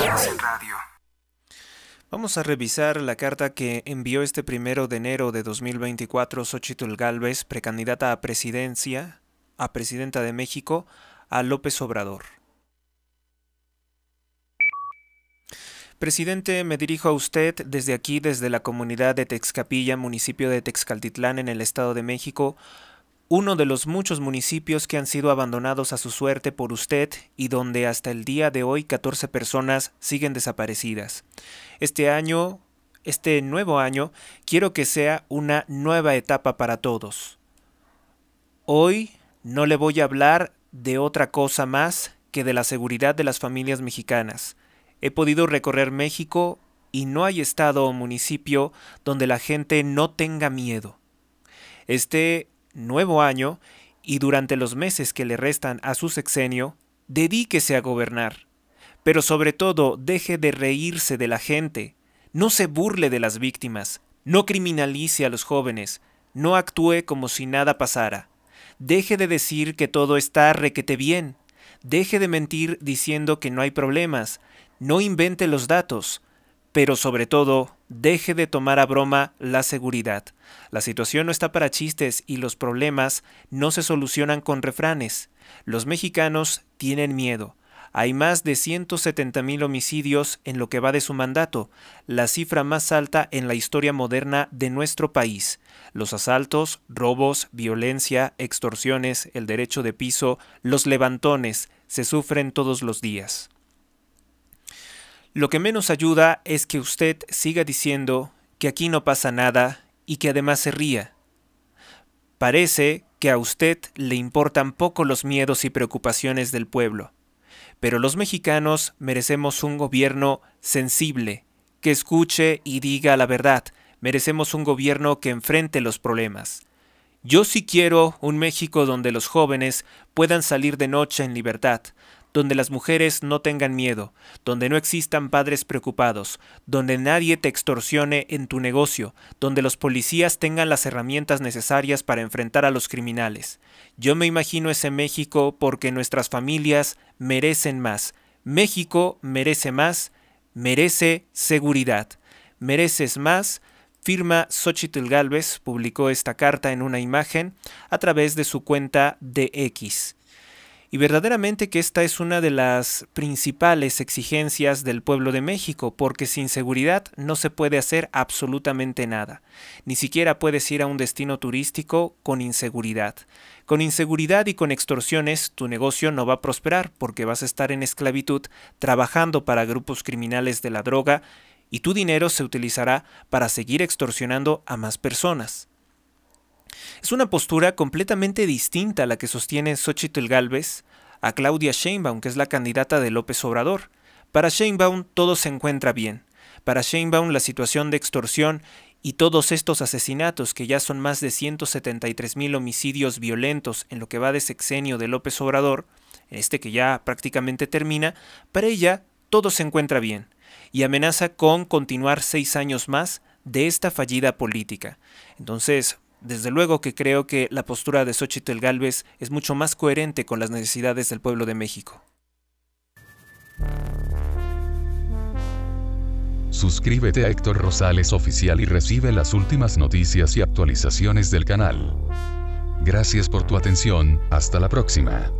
en radio. Vamos a revisar la carta que envió este primero de enero de 2024 Xochitl Gálvez, precandidata a presidencia, a presidenta de México, a López Obrador. Presidente, me dirijo a usted desde aquí, desde la comunidad de Texcapilla, municipio de Texcaltitlán, en el Estado de México, uno de los muchos municipios que han sido abandonados a su suerte por usted y donde hasta el día de hoy 14 personas siguen desaparecidas. Este año, este nuevo año, quiero que sea una nueva etapa para todos. Hoy no le voy a hablar de otra cosa más que de la seguridad de las familias mexicanas. He podido recorrer México y no hay estado o municipio donde la gente no tenga miedo. Este nuevo año y durante los meses que le restan a su sexenio, dedíquese a gobernar. Pero sobre todo, deje de reírse de la gente, no se burle de las víctimas, no criminalice a los jóvenes, no actúe como si nada pasara. Deje de decir que todo está requete bien. Deje de mentir diciendo que no hay problemas. No invente los datos pero sobre todo, deje de tomar a broma la seguridad. La situación no está para chistes y los problemas no se solucionan con refranes. Los mexicanos tienen miedo. Hay más de 170.000 homicidios en lo que va de su mandato, la cifra más alta en la historia moderna de nuestro país. Los asaltos, robos, violencia, extorsiones, el derecho de piso, los levantones, se sufren todos los días. Lo que menos ayuda es que usted siga diciendo que aquí no pasa nada y que además se ría. Parece que a usted le importan poco los miedos y preocupaciones del pueblo, pero los mexicanos merecemos un gobierno sensible, que escuche y diga la verdad, merecemos un gobierno que enfrente los problemas. Yo sí quiero un México donde los jóvenes puedan salir de noche en libertad, donde las mujeres no tengan miedo, donde no existan padres preocupados, donde nadie te extorsione en tu negocio, donde los policías tengan las herramientas necesarias para enfrentar a los criminales. Yo me imagino ese México porque nuestras familias merecen más. México merece más, merece seguridad. Mereces más, firma Xochitl Galvez publicó esta carta en una imagen a través de su cuenta de X. Y verdaderamente que esta es una de las principales exigencias del pueblo de México, porque sin seguridad no se puede hacer absolutamente nada. Ni siquiera puedes ir a un destino turístico con inseguridad. Con inseguridad y con extorsiones tu negocio no va a prosperar porque vas a estar en esclavitud trabajando para grupos criminales de la droga y tu dinero se utilizará para seguir extorsionando a más personas. Es una postura completamente distinta a la que sostiene Xochitl Galvez a Claudia Sheinbaum, que es la candidata de López Obrador. Para Sheinbaum todo se encuentra bien. Para Sheinbaum la situación de extorsión y todos estos asesinatos, que ya son más de 173.000 mil homicidios violentos en lo que va de sexenio de López Obrador, este que ya prácticamente termina, para ella todo se encuentra bien y amenaza con continuar seis años más de esta fallida política. Entonces, desde luego que creo que la postura de Xochitl Galvez es mucho más coherente con las necesidades del pueblo de México. Suscríbete a Héctor Rosales Oficial y recibe las últimas noticias y actualizaciones del canal. Gracias por tu atención, hasta la próxima.